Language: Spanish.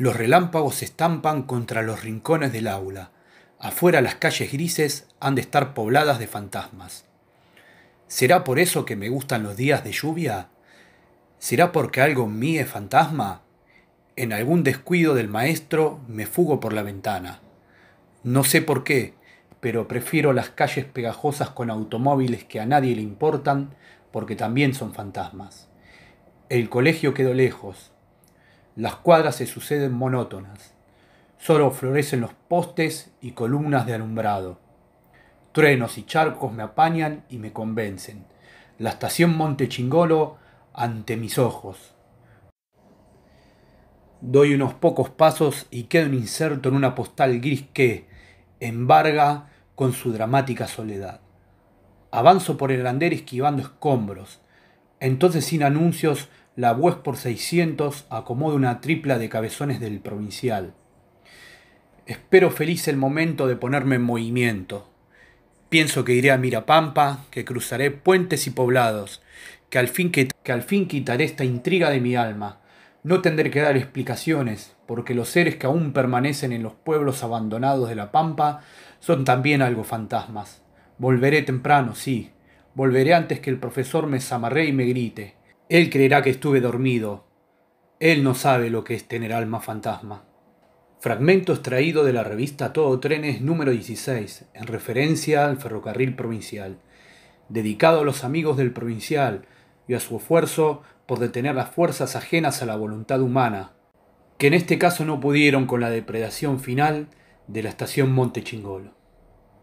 Los relámpagos se estampan contra los rincones del aula. Afuera las calles grises han de estar pobladas de fantasmas. ¿Será por eso que me gustan los días de lluvia? ¿Será porque algo en mí es fantasma? En algún descuido del maestro me fugo por la ventana. No sé por qué, pero prefiero las calles pegajosas con automóviles que a nadie le importan porque también son fantasmas. El colegio quedó lejos, las cuadras se suceden monótonas. Solo florecen los postes y columnas de alumbrado. Truenos y charcos me apañan y me convencen. La estación Monte Chingolo ante mis ojos. Doy unos pocos pasos y quedo inserto en una postal gris que embarga con su dramática soledad. Avanzo por el andén esquivando escombros. Entonces, sin anuncios, la voz por 600 acomoda una tripla de cabezones del provincial. Espero feliz el momento de ponerme en movimiento. Pienso que iré a Mirapampa, que cruzaré puentes y poblados, que al fin, que, al fin quitaré esta intriga de mi alma. No tendré que dar explicaciones, porque los seres que aún permanecen en los pueblos abandonados de la Pampa son también algo fantasmas. Volveré temprano, sí. Volveré antes que el profesor me zamarré y me grite. Él creerá que estuve dormido. Él no sabe lo que es tener alma fantasma. Fragmento extraído de la revista Todo Trenes número 16, en referencia al ferrocarril provincial, dedicado a los amigos del provincial y a su esfuerzo por detener las fuerzas ajenas a la voluntad humana, que en este caso no pudieron con la depredación final de la estación Monte Chingolo.